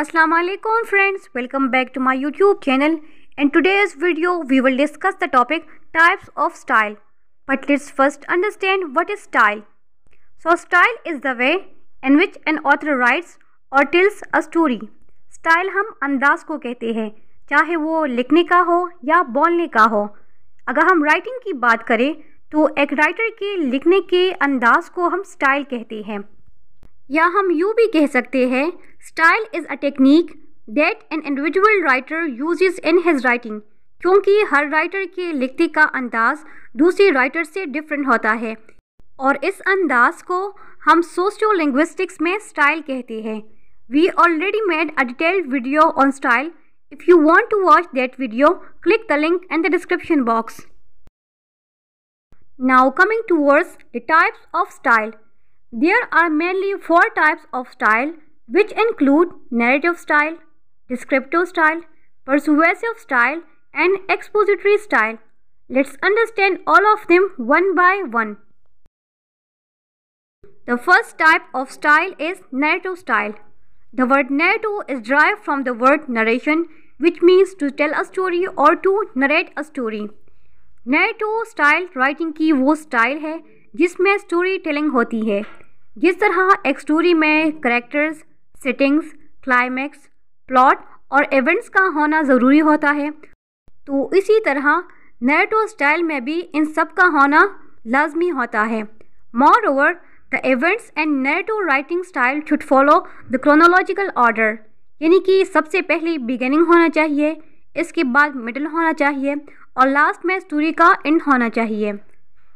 Assalamu alaikum friends welcome back to my youtube channel in today's video we will discuss the topic types of style but let's first understand what is style so style is the way in which an author writes or tells a story style hum andaaz ko kehte hain chahe wo likhne ka ho ya bolne ka ho agar hum writing ki baat kare to ek writer ke likhne ke andaaz ko hum style kehte hain या हम यूँ भी कह सकते हैं style is a technique that an individual writer uses in his writing क्योंकि हर writer के लिखने का अंदाज दूसरे राइटर से डिफरेंट होता है और इस अंदाज को हम सोशो लिंग्विस्टिक्स में स्टाइल कहते हैं we already made a detailed video on style if you want to watch that video click the link in the description box now coming towards the types of style There are mainly four types of style which include narrative style, descriptive style, persuasive style and expository style. Let's understand all of them one by one. The first type of style is narrative style. The word narrative is derived from the word narration which means to tell a story or to narrate a story. Narrative style writing की वो style है जिसमें story telling होती है जिस तरह एक story में करेक्टर्स सेटिंग्स क्लाइमैक्स प्लॉट और इवेंट्स का होना ज़रूरी होता है तो इसी तरह नरेटो स्टाइल में भी इन सब का होना लाजमी होता है moreover the events and narrative writing style should follow the chronological order यानी कि सबसे पहले बिगेनिंग होना चाहिए इसके बाद मिडल होना चाहिए और लास्ट में स्टोरी का एंड होना चाहिए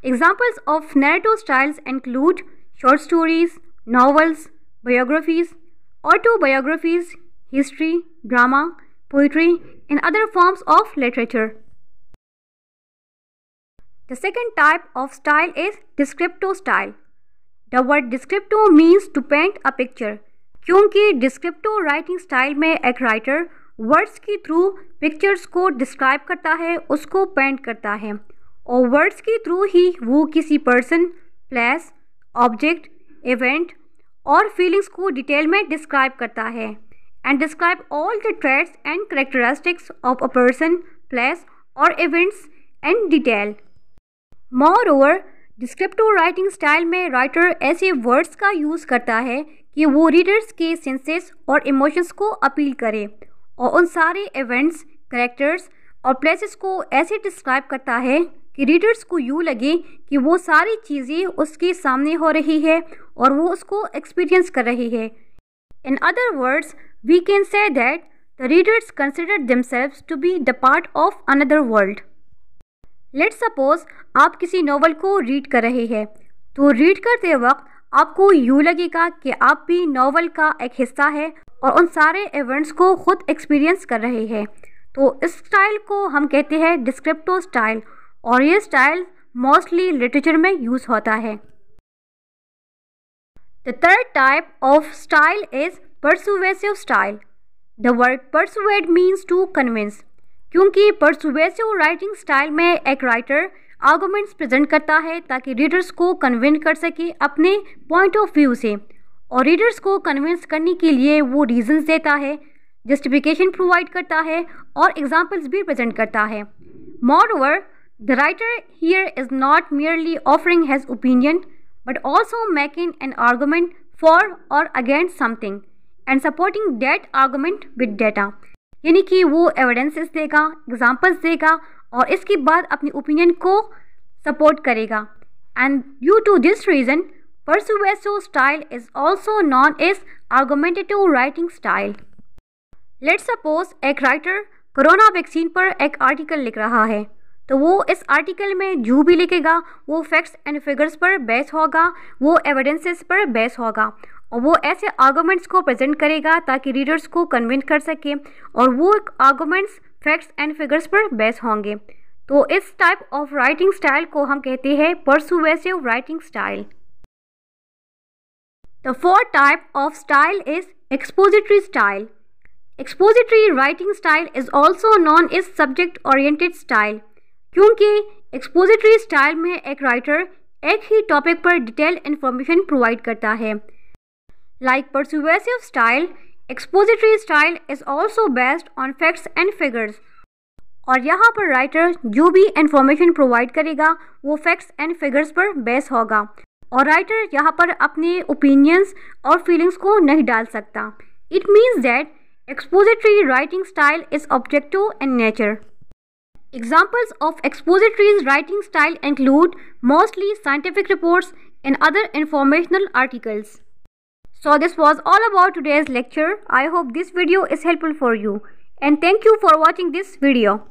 examples of narrative styles include short stories novels biographies autobiographies history drama poetry and other forms of literature the second type of style is descriptive style the word descriptive means to paint a picture क्योंकि descriptive writing style में एक writer words के through pictures को describe करता है उसको paint करता है और वर्ड्स के थ्रू ही वो किसी पर्सन प्लेस ऑब्जेक्ट इवेंट और फीलिंग्स को डिटेल में डिस्क्राइब करता है and describe all the traits and characteristics of a person place और events and detail moreover descriptive writing style में राइटर ऐसे वर्ड्स का यूज़ करता है कि वो रीडर्स के सेंसेस और इमोशंस को अपील करे और उन सारे इवेंट्स करेक्टर्स और प्लेसेस को ऐसे डिस्क्राइब करता है कि रीडर्स को यूँ लगे कि वो सारी चीज़ें उसके सामने हो रही है और वो उसको एक्सपीरियंस कर रही है in other words we can say that the readers consider themselves to be the part of another world let suppose आप किसी नावल को रीड कर रहे हैं तो रीड करते वक्त आपको यूँ लगेगा कि आप भी नावल का एक हिस्सा है और उन सारे इवेंट्स को खुद एक्सपीरियंस कर रहे हैं तो इस स्टाइल को हम कहते हैं डिस्क्रिप्टो स्टाइल और ये स्टाइल मोस्टली लिटरेचर में यूज होता है the third type of style is persuasive style the word persuade means to convince क्योंकि परसुवेसिव राइटिंग स्टाइल में एक राइटर आर्गूमेंट्स प्रेजेंट करता है ताकि रीडर्स को कन्विंस कर सके अपने पॉइंट ऑफ व्यू से और रीडर्स को कन्विंस करने के लिए वो रीजंस देता है जस्टिफिकेशन प्रोवाइड करता है और एग्जांपल्स भी प्रेजेंट करता है मॉडवर The writer here is not merely offering his opinion but also making an argument for or against something and supporting that argument with data. यानी कि वो evidences देगा examples देगा और इसके बाद अपनी opinion को support करेगा And due to this reason, Persuasive style is also known as argumentative writing style. Let's suppose एक writer कोरोना वैक्सीन पर एक आर्टिकल लिख रहा है तो वो इस आर्टिकल में जो भी लिखेगा वो फैक्ट्स एंड फिगर्स पर बेस होगा वो एविडेंसेस पर बेस होगा और वो ऐसे आर्गूमेंट्स को प्रेजेंट करेगा ताकि रीडर्स को कन्विंस कर सके और वो आर्गूमेंट्स फैक्ट्स एंड फिगर्स पर बेस होंगे तो इस टाइप ऑफ राइटिंग स्टाइल को हम कहते हैं persuasive writing style the four type of style is expository style expository writing style is also known is subject oriented style क्योंकि एक्सपोजिटरी स्टाइल में एक राइटर एक ही टॉपिक पर डिटेल इन्फॉर्मेशन प्रोवाइड करता है like persuasive style expository style is also based on facts and figures और यहाँ पर राइटर जो भी इंफॉर्मेशन प्रोवाइड करेगा वो फैक्ट्स एंड फिगर्स पर बेस होगा और राइटर यहाँ पर अपने ओपिनियंस और फीलिंग्स को नहीं डाल सकता it means that expository writing style is objective in nature Examples of expository writing style include mostly scientific reports and other informational articles. So this was all about today's lecture. I hope this video is helpful for you and thank you for watching this video.